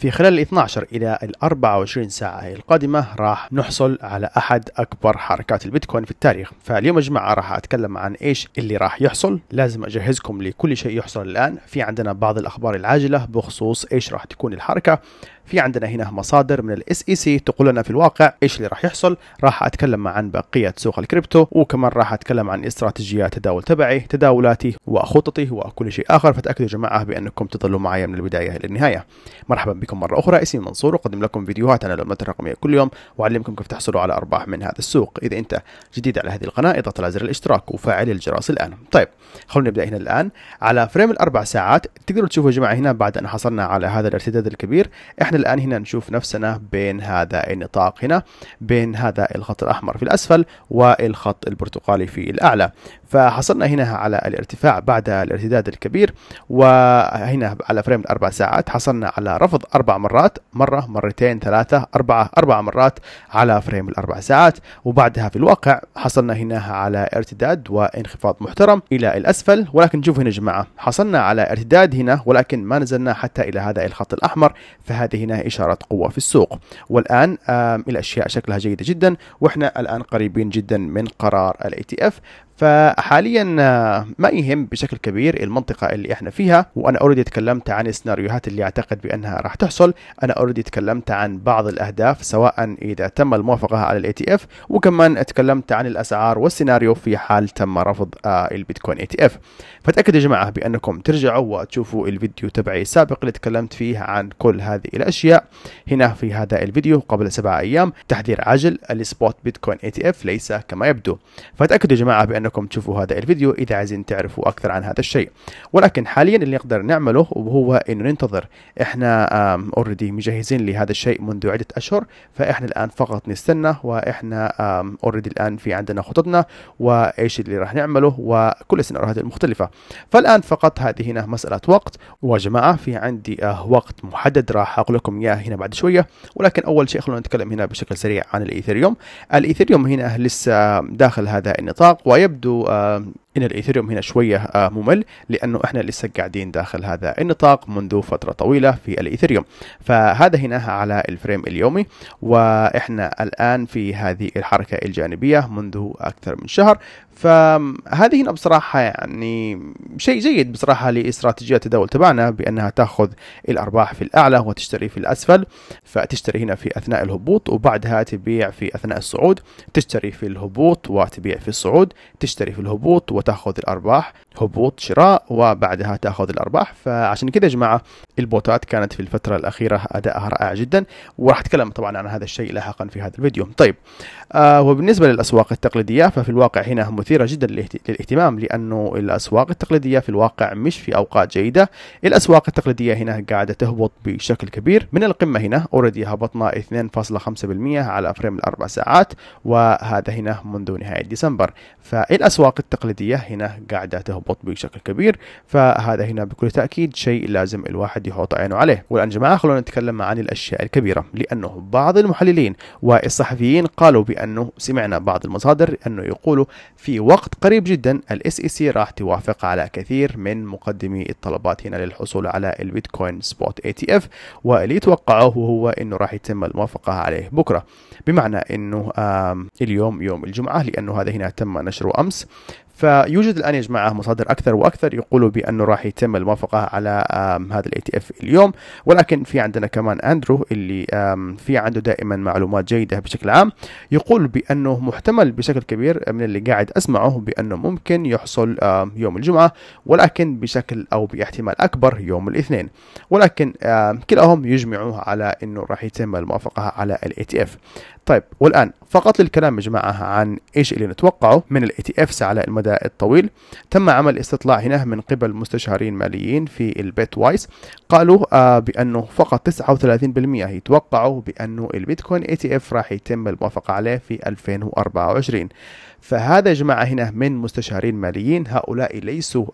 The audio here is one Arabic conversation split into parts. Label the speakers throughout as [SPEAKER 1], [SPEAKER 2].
[SPEAKER 1] في خلال ال 12 إلى ال 24 ساعة القادمة راح نحصل على أحد أكبر حركات البيتكوين في التاريخ فاليوم يا جماعة راح أتكلم عن إيش اللي راح يحصل لازم أجهزكم لكل شيء يحصل الآن في عندنا بعض الأخبار العاجلة بخصوص إيش راح تكون الحركة في عندنا هنا مصادر من الاس اي سي e تقول لنا في الواقع ايش اللي راح يحصل راح اتكلم عن بقيه سوق الكريبتو وكمان راح اتكلم عن استراتيجيات تداول تبعي تداولاتي وخططي وكل شيء اخر فتاكدوا يا جماعه بانكم تظلوا معي من البدايه الى النهايه مرحبا بكم مره اخرى اسمي منصور اقدم لكم فيديوهات عن العملات الرقميه كل يوم واعلمكم كيف تحصلوا على ارباح من هذا السوق اذا انت جديد على هذه القناه اضغط على زر الاشتراك وفعل الجرس الان طيب خلونا نبدا هنا الان على فريم الاربع ساعات تقدروا تشوفوا يا جماعه هنا بعد ان حصلنا على هذا الارتداد الكبير احنا الآن هنا نشوف نفسنا بين هذا النطاق هنا بين هذا الخط الأحمر في الأسفل والخط البرتقالي في الأعلى فحصلنا هنا على الارتفاع بعد الارتداد الكبير وهنا على فريم الأربع ساعات حصلنا على رفض أربع مرات مرة مرتين ثلاثة أربعة أربع مرات على فريم الأربع ساعات وبعدها في الواقع حصلنا هنا على ارتداد وانخفاض محترم إلى الأسفل ولكن شوفوا هنا يا جماعة حصلنا على ارتداد هنا ولكن ما نزلنا حتى إلى هذا الخط الأحمر فهذه هنا إشارة قوة في السوق والآن الأشياء شكلها جيدة جدا وإحنا الآن قريبين جدا من قرار الاي تي اف فحاليا آه، ما يهم بشكل كبير المنطقة اللي احنا فيها وانا اوريدي تكلمت عن السيناريوهات اللي اعتقد بانها راح تحصل انا اوريدي تكلمت عن بعض الاهداف سواء اذا تم الموافقة على الاي تي اف وكمان تكلمت عن الاسعار والسيناريو في حال تم رفض البيتكوين اي تي اف فتاكدوا يا جماعة بانكم ترجعوا وتشوفوا الفيديو تبعي السابق اللي تكلمت فيه عن كل هذه الاشياء هنا في هذا الفيديو قبل سبعة ايام تحذير عاجل السبوت بيتكوين اي تي اف ليس كما يبدو فتاكدوا يا جماعة بانكم أنكم تشوفوا هذا الفيديو إذا عايزين تعرفوا أكثر عن هذا الشيء ولكن حاليا اللي نقدر نعمله وهو أنه ننتظر إحنا اوريدي مجهزين لهذا الشيء منذ عدة أشهر فإحنا الآن فقط نستنى وإحنا اوريدي الآن في عندنا خططنا وإيش اللي راح نعمله وكل السيناريوهات المختلفة فالآن فقط هذه هنا مسألة وقت وجماعة في عندي آه، وقت محدد راح أقول لكم إياه هنا بعد شوية ولكن أول شيء خلونا نتكلم هنا بشكل سريع عن الإيثيريوم الإيثيريوم هنا لسه داخل هذا النطاق ويبدو do um, ان الايثيريوم هنا شويه آه، ممل لانه احنا لسه قاعدين داخل هذا النطاق منذ فتره طويله في الايثيريوم فهذا هنا على الفريم اليومي واحنا الان في هذه الحركه الجانبيه منذ اكثر من شهر فهذه هنا بصراحه يعني شيء جيد بصراحه لاستراتيجيه التداول تبعنا بانها تاخذ الارباح في الاعلى وتشتري في الاسفل فتشتري هنا في اثناء الهبوط وبعدها تبيع في اثناء الصعود تشتري في الهبوط وتبيع في الصعود تشتري في الهبوط وتاخذ الارباح هبوط شراء وبعدها تاخذ الارباح فعشان كذا يا جماعه البوتات كانت في الفتره الاخيره ادائها رائع جدا وراح اتكلم طبعا عن هذا الشيء لاحقا في هذا الفيديو طيب آه وبالنسبه للاسواق التقليديه ففي الواقع هنا مثيره جدا للاهتمام لانه الاسواق التقليديه في الواقع مش في اوقات جيده الاسواق التقليديه هنا قاعده تهبط بشكل كبير من القمه هنا اوريدي هبطنا 2.5% على فريم الاربع ساعات وهذا هنا منذ نهايه ديسمبر فالاسواق التقليديه المالية هنا قاعدة تهبط بشكل كبير فهذا هنا بكل تأكيد شيء لازم الواحد يحط عينه عليه والآن جماعة خلونا نتكلم عن الأشياء الكبيرة لأنه بعض المحللين والصحفيين قالوا بأنه سمعنا بعض المصادر أنه يقولوا في وقت قريب جدا الاس اي سي e راح توافق على كثير من مقدمي الطلبات هنا للحصول على البيتكوين سبوت اي تي اف واللي يتوقعوه هو انه راح يتم الموافقه عليه بكره بمعنى انه اليوم يوم الجمعه لانه هذا هنا تم نشره امس فيوجد الان يا جماعه مصادر اكثر واكثر يقولوا بانه راح يتم الموافقه على هذا الاي تي اف اليوم ولكن في عندنا كمان اندرو اللي في عنده دائما معلومات جيده بشكل عام يقول بانه محتمل بشكل كبير من اللي قاعد اسمعه بانه ممكن يحصل يوم الجمعه ولكن بشكل او باحتمال اكبر يوم الاثنين ولكن كلاهم يجمعوا على انه راح يتم الموافقه على الاي تي اف طيب والآن فقط للكلام يا جماعة عن إيش اللي نتوقعه من الاي تي افس على المدى الطويل تم عمل استطلاع هنا من قبل مستشارين ماليين في البيت وايس قالوا آه بأنه فقط 39% يتوقعوا بأنه البيتكوين اي تي اف راح يتم الموافقة عليه في 2024 فهذا يا جماعه هنا من مستشارين ماليين هؤلاء ليسوا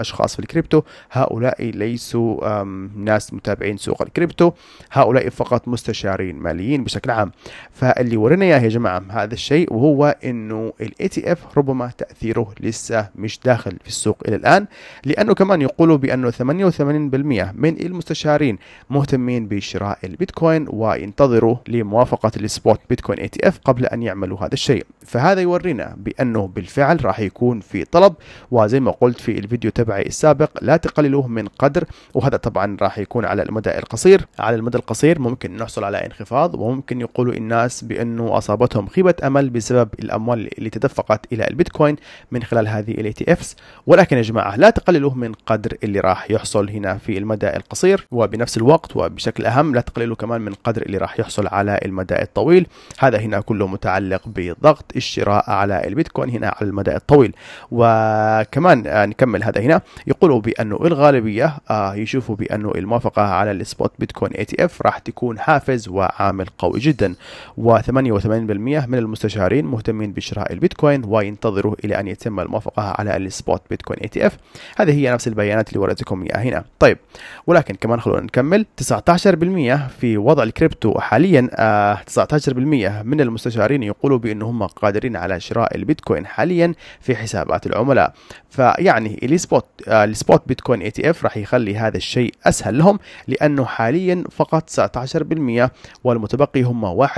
[SPEAKER 1] اشخاص في الكريبتو هؤلاء ليسوا ناس متابعين سوق الكريبتو هؤلاء فقط مستشارين ماليين بشكل عام فاللي ورينا اياه يا جماعه هذا الشيء وهو انه الاي تي اف ربما تاثيره لسه مش داخل في السوق الى الان لانه كمان يقولوا بانه 88% من المستشارين مهتمين بشراء البيتكوين وينتظروا لموافقه السبوت بيتكوين اي تي اف قبل ان يعملوا هذا الشيء فهذا يورينا بأنه بالفعل راح يكون في طلب وزي ما قلت في الفيديو تبعي السابق لا تقللوه من قدر وهذا طبعا راح يكون على المدى القصير على المدى القصير ممكن نحصل على انخفاض وممكن يقولوا الناس بأنه أصابتهم خيبة أمل بسبب الأموال اللي تدفقت إلى البيتكوين من خلال هذه الاي تي افس ولكن يا جماعة لا تقللوه من قدر اللي راح يحصل هنا في المدى القصير وبنفس الوقت وبشكل أهم لا تقللوا كمان من قدر اللي راح يحصل على المدى الطويل هذا هنا كله متعلق بضغط الشراء على البيتكوين هنا على المدى الطويل وكمان آه، نكمل هذا هنا يقولوا بأنه الغالبية آه، يشوفوا بأنه الموافقة على السبوت بيتكوين اي تي اف راح تكون حافز وعامل قوي جدا و88% من المستشارين مهتمين بشراء البيتكوين وينتظروا إلى أن يتم الموافقة على السبوت بيتكوين اي تي اف هذه هي نفس البيانات اللي وريتكم إياها هنا طيب ولكن كمان خلونا نكمل 19% في وضع الكريبتو حاليا 19% آه، من المستشارين يقولوا بأنهم قادرين على شراء البيتكوين حاليا في حسابات العملاء فيعني السبوت آه، السبوت بيتكوين اي تي اف راح يخلي هذا الشيء أسهل لهم لأنه حاليا فقط 19% والمتبقي هم 81%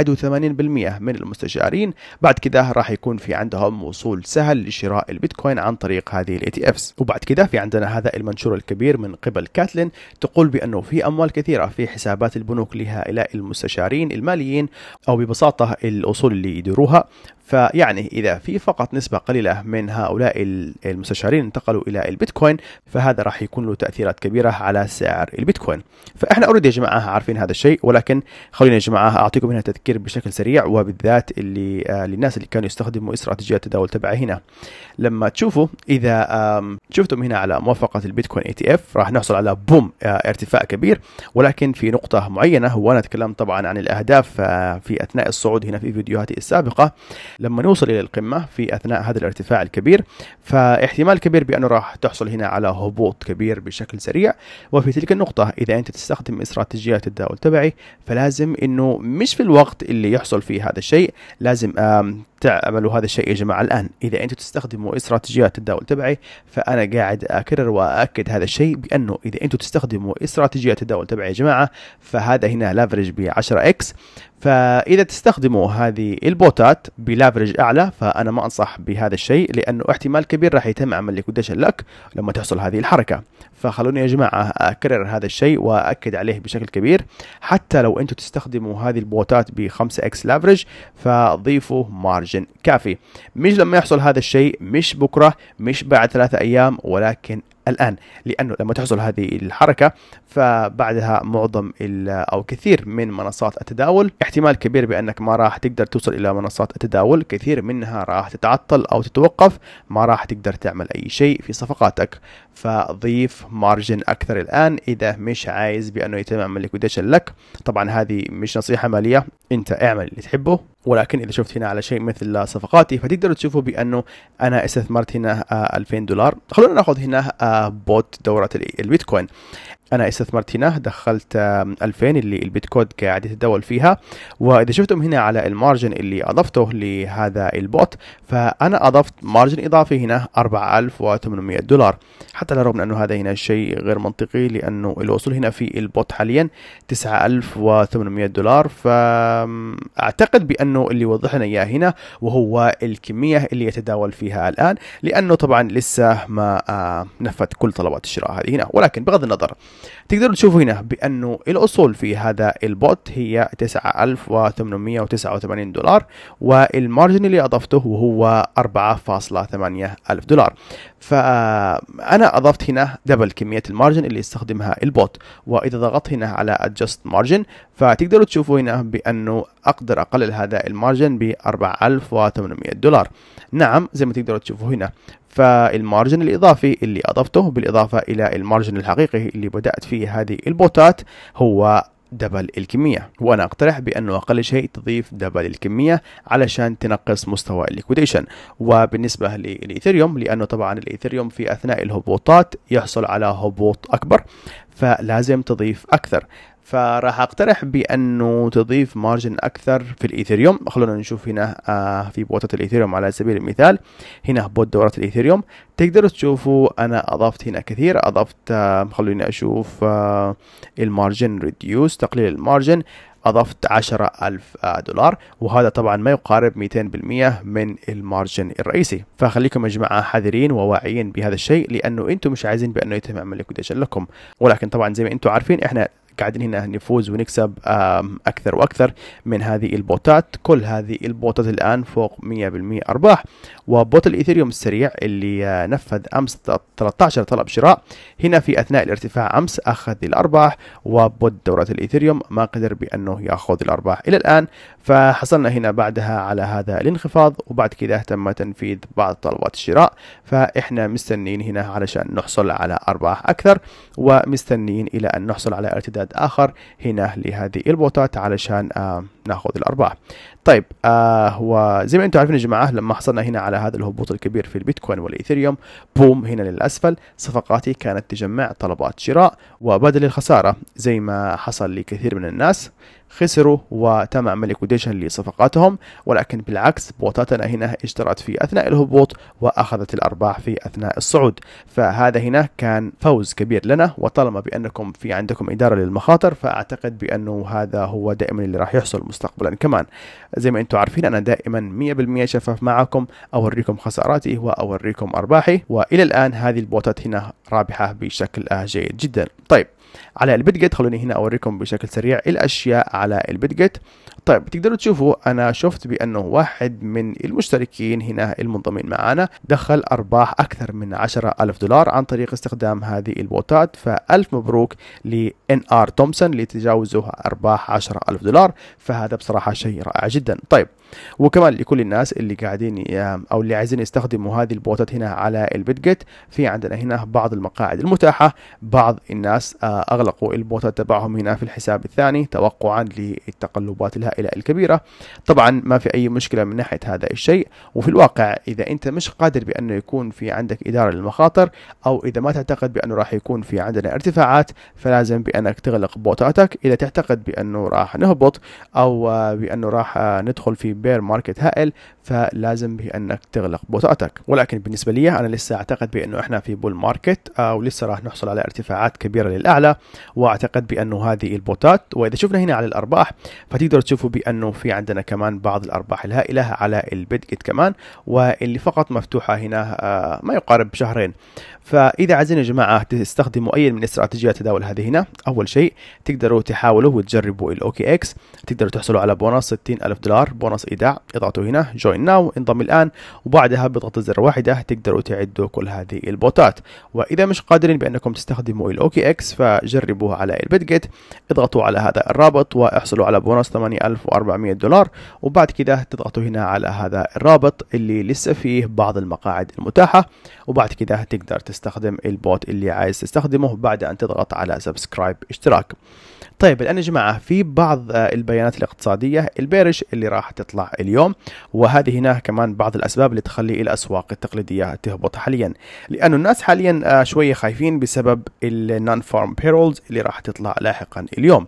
[SPEAKER 1] من المستشارين بعد كذا راح يكون في عندهم وصول سهل لشراء البيتكوين عن طريق هذه الاي تي افس وبعد كذا في عندنا هذا المنشور الكبير من قبل كاتلين تقول بأنه في أموال كثيرة في حسابات البنوك لهؤلاء المستشارين الماليين أو ببساطة الأصول اللي يديروها فيعني إذا في فقط نسبة قليلة من هؤلاء المستشارين انتقلوا إلى البيتكوين فهذا راح يكون له تأثيرات كبيرة على سعر البيتكوين فإحنا أوريدي يا جماعة عارفين هذا الشيء ولكن خلينا يا جماعة أعطيكم هنا تذكير بشكل سريع وبالذات اللي آه للناس اللي كانوا يستخدموا استراتيجية التداول تبعي هنا لما تشوفوا إذا شفتم هنا على موافقة البيتكوين اي تي اف راح نحصل على بوم آه ارتفاع كبير ولكن في نقطة معينة وأنا أتكلم طبعا عن الأهداف آه في أثناء الصعود هنا في فيديوهاتي السابقة لما نوصل الى القمه في اثناء هذا الارتفاع الكبير فاحتمال كبير بانه راح تحصل هنا على هبوط كبير بشكل سريع وفي تلك النقطه اذا انت تستخدم استراتيجيات التداول تبعي فلازم انه مش في الوقت اللي يحصل فيه هذا الشيء لازم تعملوا هذا الشيء يا جماعه الان اذا انتم تستخدموا استراتيجيات التداول تبعي فانا قاعد اكرر وااكد هذا الشيء بانه اذا انتم تستخدموا استراتيجيات التداول تبعي يا جماعه فهذا هنا لافرج ب 10 اكس فاذا تستخدموا هذه البوتات بلا لافرج اعلى فانا ما انصح بهذا الشيء لانه احتمال كبير راح يتم عمل ليكويديشن لك لما تحصل هذه الحركه فخلوني يا جماعه اكرر هذا الشيء واكد عليه بشكل كبير حتى لو انتم تستخدموا هذه البوتات ب 5 اكس لافرج فضيفوا مارجن كافي مش لما يحصل هذا الشيء مش بكره مش بعد ثلاثة ايام ولكن الآن لأنه لما تحصل هذه الحركة فبعدها معظم أو كثير من منصات التداول احتمال كبير بأنك ما راح تقدر توصل إلى منصات التداول كثير منها راح تتعطل أو تتوقف ما راح تقدر تعمل أي شيء في صفقاتك فضيف مارجن أكثر الآن إذا مش عايز بأنه يتم عمل ليكويديشن لك طبعا هذه مش نصيحة مالية أنت اعمل اللي تحبه ولكن اذا شفت هنا على شيء مثل صفقاتي فتقدروا تشوفوا بانه انا استثمرت هنا 2000 آه، دولار خلونا ناخذ هنا آه، بوت دوره البيتكوين انا استثمرت هنا دخلت 2000 اللي البيتكود قاعد يتداول فيها واذا شفتم هنا على المارجن اللي اضفته لهذا البوت فانا اضفت مارجن اضافي هنا 4800 دولار حتى على الرغم من انه هذا هنا شيء غير منطقي لانه الوصول هنا في البوت حاليا 9800 دولار فاعتقد بانه اللي وضح لنا اياه هنا وهو الكميه اللي يتداول فيها الان لانه طبعا لسه ما آه، نفذ كل طلبات الشراء هذه هنا ولكن بغض النظر تقدروا تشوفوا هنا بأنه الأصول في هذا البوت هي 9889 دولار والمارجن اللي أضفته وهو 4.8 ألف دولار فأنا أضفت هنا دبل كمية المارجن اللي يستخدمها البوت وإذا ضغطت هنا على ادجست مارجن فتقدروا تشوفوا هنا بأنه أقدر أقلل هذا المارجن ب 4800 دولار نعم زي ما تقدروا تشوفوا هنا فالمارجن الإضافي اللي أضفته بالإضافة إلى المارجن الحقيقي اللي بدأت فيه هذه البوتات هو دبل الكمية وأنا أقترح بأنه أقل شيء تضيف دبل الكمية علشان تنقص مستوى الليكويديشن وبالنسبة للإيثيريوم لأنه طبعا الإيثيريوم في أثناء الهبوطات يحصل على هبوط أكبر فلازم تضيف أكثر فراح اقترح بانه تضيف مارجن اكثر في الايثيريوم خلونا نشوف هنا آه، في بوتات الايثيريوم على سبيل المثال هنا بوت دورات الايثيريوم تقدروا تشوفوا انا اضفت هنا كثير اضفت آه، خلوني اشوف آه، المارجن ريديوس تقليل المارجن أضفت عشرة ألف دولار وهذا طبعا ما يقارب 200% من المارجن الرئيسي فخليكم يا جماعة حذرين وواعيين بهذا الشيء لأنه أنتم مش عايزين بأنه يتم عمل لكم ولكن طبعا زي ما أنتم عارفين إحنا قاعدين هنا نفوز ونكسب اكثر واكثر من هذه البوتات كل هذه البوتات الان فوق 100% ارباح وبوت الايثيريوم السريع اللي آه، نفذ امس 13 طلب شراء هنا في اثناء الارتفاع امس اخذ الارباح وبوت دورات الايثيريوم ما قدر بانه ياخذ الارباح الى الان فحصلنا هنا بعدها على هذا الانخفاض وبعد كذا تم تنفيذ بعض طلبات الشراء فاحنا مستنيين هنا علشان نحصل على ارباح اكثر ومستنيين الى ان نحصل على ارتداد عدد آخر هنا لهذه البوتات علشان آه ناخذ الارباح طيب آه هو زي ما انتم عارفين يا جماعه لما حصلنا هنا على هذا الهبوط الكبير في البيتكوين والايثيريوم بوم هنا للاسفل صفقاتي كانت تجمع طلبات شراء وبدل الخساره زي ما حصل لكثير من الناس خسروا وتم عمل كوديشن لصفقاتهم ولكن بالعكس بوتاتنا هنا اشترت في اثناء الهبوط واخذت الارباح في اثناء الصعود فهذا هنا كان فوز كبير لنا وطالما بانكم في عندكم اداره للمخاطر فاعتقد بانه هذا هو دائما اللي راح يحصل مستقبلا يعني كمان زي ما انتم عارفين انا دائما 100% شفاف معكم اوريكم خساراتي واوريكم ارباحي والى الان هذه البوتات هنا رابحه بشكل جيد جدا طيب على البيت جيت خلوني هنا اوريكم بشكل سريع الاشياء على البيت جيت طيب تقدروا تشوفوا انا شفت بانه واحد من المشتركين هنا المنضمين معنا دخل ارباح اكثر من 10000 دولار عن طريق استخدام هذه البوتات فالف مبروك لان ار تومسون لتجاوزه ارباح 10000 دولار فهذا بصراحه شيء رائع جدا طيب وكمان لكل الناس اللي قاعدين او اللي عايزين يستخدموا هذه البوتات هنا على جيت في عندنا هنا بعض المقاعد المتاحه بعض الناس آه، اغلقوا البوتات تبعهم هنا في الحساب الثاني توقعا للتقلبات الهائله الكبيره طبعا ما في اي مشكله من ناحيه هذا الشيء وفي الواقع اذا انت مش قادر بانه يكون في عندك اداره للمخاطر او اذا ما تعتقد بانه راح يكون في عندنا ارتفاعات فلازم بانك تغلق بوتاتك اذا تعتقد بانه راح نهبط او آه، بانه راح آه، ندخل في البير ماركت هائل فلازم بانك تغلق بطاقتك ولكن بالنسبه لي انا لسه اعتقد بانه احنا في بول ماركت آه، ولسه راح نحصل على ارتفاعات كبيره للاعلى واعتقد بانه هذه البوتات واذا شفنا هنا على الارباح فتقدروا تشوفوا بانه في عندنا كمان بعض الارباح الهائله على البيتكت كمان واللي فقط مفتوحه هنا آه، ما يقارب شهرين فاذا عايزين يا جماعه تستخدموا اي من استراتيجيات التداول هذه هنا اول شيء تقدروا تحاولوا وتجربوا الاوكي اكس تقدروا تحصلوا على بونص 60000 دولار بونص خلاص ايداع اضغطوا هنا جوين ناو انضم الان وبعدها بضغط زر واحده تقدروا تعدوا كل هذه البوتات واذا مش قادرين بانكم تستخدموا الاوكي اكس فجربوه على البيت جيت اضغطوا على هذا الرابط واحصلوا على بونص 8400 دولار وبعد كده تضغطوا هنا على هذا الرابط اللي لسه فيه بعض المقاعد المتاحه وبعد كده تقدر تستخدم البوت اللي عايز تستخدمه بعد ان تضغط على سبسكرايب اشتراك طيب الآن يا جماعة في بعض آه، البيانات الاقتصادية البيرش اللي راح تطلع اليوم وهذه هنا كمان بعض الأسباب اللي تخلي الأسواق التقليدية تهبط حاليا لأنه الناس حاليا آه، شوية خايفين بسبب النون فارم بيرولز اللي راح تطلع لاحقا اليوم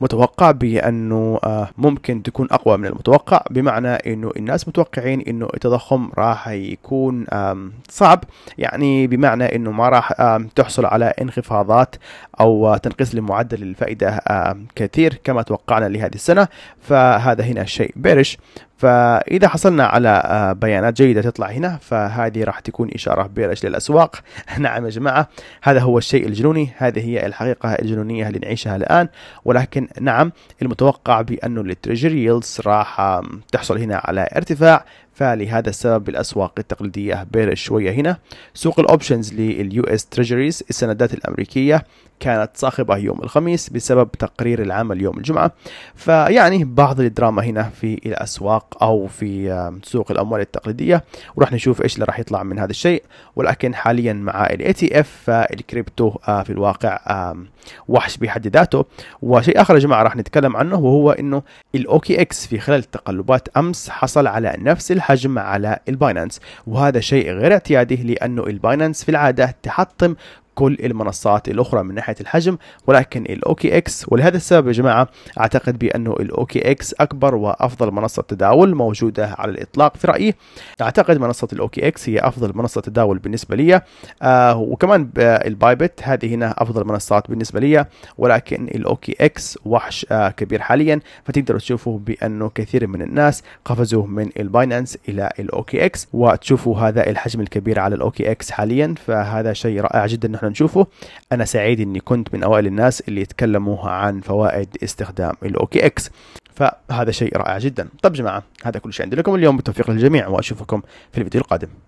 [SPEAKER 1] متوقع بأنه آه، ممكن تكون أقوى من المتوقع بمعنى أنه الناس متوقعين أنه التضخم راح يكون صعب يعني بمعنى أنه ما راح تحصل على انخفاضات أو تنقيس لمعدل الفائدة كثير كما توقعنا لهذه السنة فهذا هنا شيء بيرش فاذا حصلنا على آه، بيانات جيده تطلع هنا فهذه راح تكون اشاره بيرش للاسواق نعم يا جماعه هذا هو الشيء الجنوني هذه هي الحقيقه الجنونيه اللي نعيشها الان ولكن نعم المتوقع بانه التريجري راح آه، تحصل هنا على ارتفاع فلهذا السبب الاسواق التقليديه بيرش شويه هنا سوق الاوبشنز لليو اس تريجريز السندات الامريكيه كانت صاخبه يوم الخميس بسبب تقرير العمل يوم الجمعه فيعني بعض الدراما هنا في الاسواق الاسواق او في سوق الاموال التقليديه وراح نشوف ايش اللي راح يطلع من هذا الشيء ولكن حاليا مع الاي تي اف آه، فالكريبتو آه، في الواقع وحش بحد ذاته وشيء اخر يا جماعه راح نتكلم عنه وهو انه الاوكي اكس في خلال تقلبات امس حصل على نفس الحجم على الباينانس وهذا شيء غير اعتيادي لانه الباينانس في العاده تحطم كل المنصات الاخرى من ناحيه الحجم ولكن الاوكي اكس ولهذا السبب يا جماعه اعتقد بانه الاوكي اكس اكبر وافضل منصه تداول موجوده على الاطلاق في رايي اعتقد منصه الاوكي اكس هي افضل منصه تداول بالنسبه لي آه وكمان البايبت هذه هنا افضل منصات بالنسبه لي ولكن الاوكي اكس وحش آه كبير حاليا فتقدروا تشوفوا بانه كثير من الناس قفزوا من الباينانس الى الاوكي اكس وتشوفوا هذا الحجم الكبير على الاوكي اكس حاليا فهذا شيء رائع جدا احنا نشوفه انا سعيد اني كنت من اوائل الناس اللي يتكلموا عن فوائد استخدام الاوكي اكس فهذا شيء رائع جدا طب جماعه هذا كل شيء عندي لكم اليوم بالتوفيق للجميع واشوفكم في الفيديو القادم